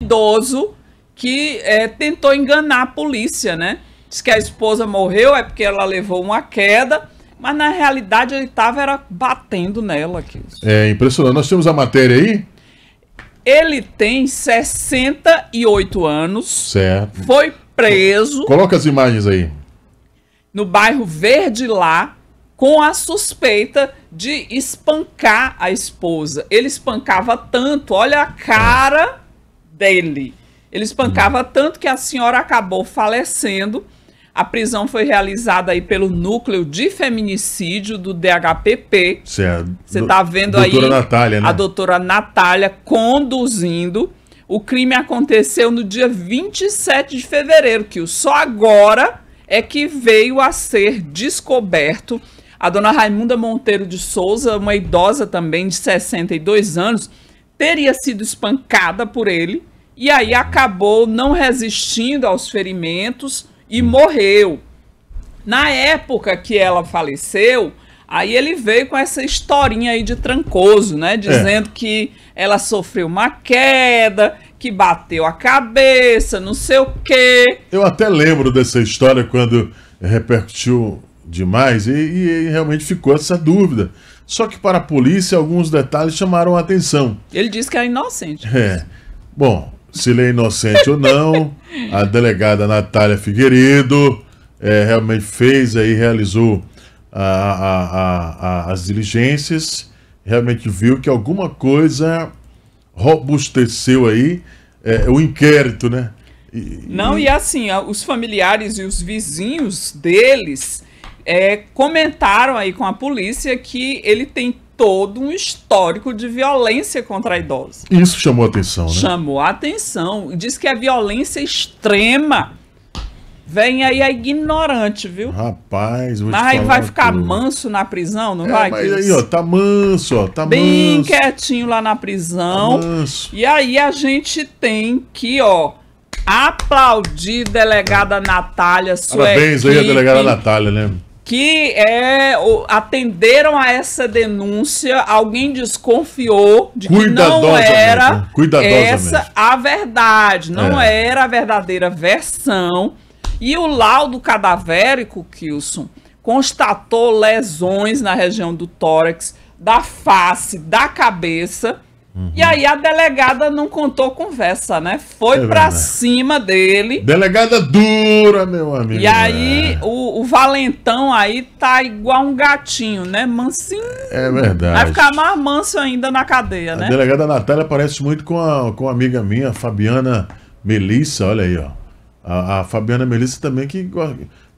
idoso que é, tentou enganar a polícia, né? Diz que a esposa morreu é porque ela levou uma queda, mas na realidade ele estava era batendo nela. É impressionante. Nós temos a matéria aí? Ele tem 68 anos. Certo. Foi preso. Coloca as imagens aí. No bairro Verde lá, com a suspeita de espancar a esposa. Ele espancava tanto, olha a cara dele. Ele espancava uhum. tanto que a senhora acabou falecendo. A prisão foi realizada aí pelo núcleo de feminicídio do DHPP. Você está é vendo doutora aí doutora Natália, né? a doutora Natália conduzindo. O crime aconteceu no dia 27 de fevereiro, que só agora é que veio a ser descoberto. A dona Raimunda Monteiro de Souza, uma idosa também de 62 anos, teria sido espancada por ele e aí acabou não resistindo aos ferimentos e morreu. Na época que ela faleceu, aí ele veio com essa historinha aí de Trancoso, né? É. Dizendo é. que ela sofreu uma queda, que bateu a cabeça, não sei o quê. Eu até lembro dessa história quando repercutiu demais e, e, e, realmente ficou essa dúvida. Só que para a polícia alguns detalhes chamaram a atenção. Ele disse que era inocente. É. Bom, se ele é inocente ou não. A delegada Natália Figueiredo é, realmente fez aí, realizou a, a, a, as diligências, realmente viu que alguma coisa robusteceu aí é, o inquérito, né? E, não, e... e assim, os familiares e os vizinhos deles é, comentaram aí com a polícia que ele tem todo um histórico de violência contra idosos. Isso chamou atenção, né? Chamou a atenção. Diz que é violência extrema. Vem aí a ignorante, viu? Rapaz, vou Mas aí vai ficar tudo. manso na prisão, não é, vai? Mas aí, ó, tá manso, ó, tá Bem manso. Bem quietinho lá na prisão. Tá manso. E aí a gente tem que, ó, aplaudir delegada Natália, sua Parabéns equipe. aí a delegada Natália, né? que é, atenderam a essa denúncia, alguém desconfiou de que não era né? essa a verdade, não é. era a verdadeira versão. E o laudo cadavérico, Kilson, constatou lesões na região do tórax, da face, da cabeça Uhum. E aí a delegada não contou conversa, né? Foi é cima dele. Delegada dura, meu amigo. E aí o, o, Valentão aí tá igual um gatinho, né? Mansinho. É verdade. Vai ficar mais manso ainda na cadeia, a né? A delegada Natália parece muito com a, com a amiga minha, a Fabiana Melissa, olha aí, ó. A, a Fabiana Melissa também que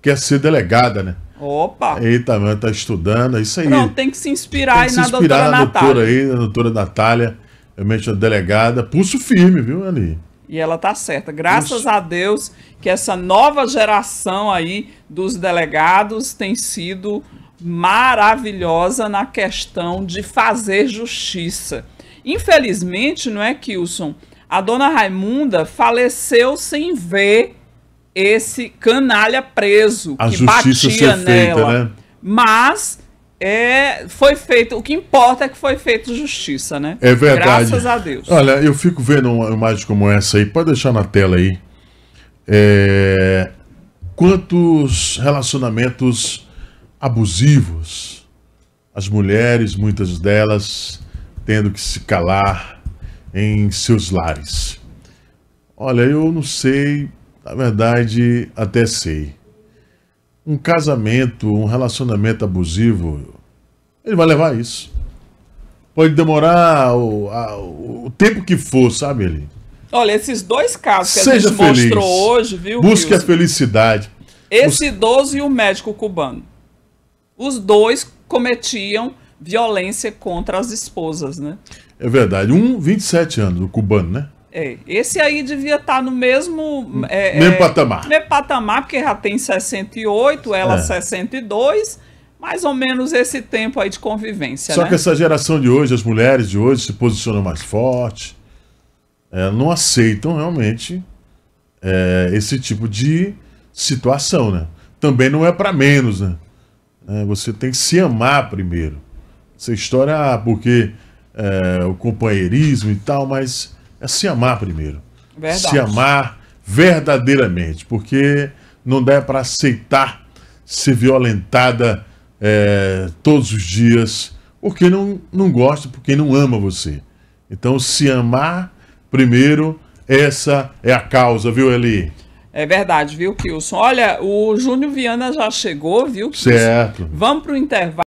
quer ser delegada, né? Opa! Eita, mano, tá estudando, é isso aí. Não, tem que se inspirar tem que se inspirar na, na doutora, aí, na doutora Natália, realmente é a delegada. Pulso firme, viu, ali? E ela tá certa. Graças a Deus que essa nova geração aí dos delegados tem sido maravilhosa na questão de fazer justiça. Infelizmente, não é, Kilson? A dona Raimunda faleceu sem ver esse canalha preso a que batia nela. Feita, né? Mas é, foi feito. O que importa é que foi feito justiça, né? É verdade. Graças a Deus. Olha, eu fico vendo uma imagem como essa aí. Pode deixar na tela aí. É, quantos relacionamentos abusivos as mulheres, muitas delas, tendo que se calar em seus lares. Olha, eu não sei na verdade, até sei. Um casamento, um relacionamento abusivo, ele vai levar isso. Pode demorar o, a, o tempo que for, sabe ele? Olha, esses dois casos que Seja a gente feliz. mostrou hoje, viu? Busque Wilson? a felicidade. Esse idoso e o médico cubano. Os dois cometiam violência contra as esposas, né? É verdade. Um, 27 anos, o cubano, né? É, esse aí devia estar tá no mesmo. É, mesmo é, patamar. Mesmo patamar, porque já tem 68, ela é. 62. Mais ou menos esse tempo aí de convivência. Só né? que essa geração de hoje, as mulheres de hoje, se posicionam mais forte, é, não aceitam realmente é, esse tipo de situação, né? Também não é para menos, né? É, você tem que se amar primeiro. Essa história, ah, porque é, o companheirismo e tal, mas é se amar primeiro. Verdade. Se amar verdadeiramente, porque não dá para aceitar ser violentada é, todos os dias por quem não, não gosta, por quem não ama você. Então, se amar primeiro, essa é a causa, viu, Eli? É verdade, viu, Kilson? Olha, o Júnior Viana já chegou, viu? Kilson? Certo. Vamos para o intervalo.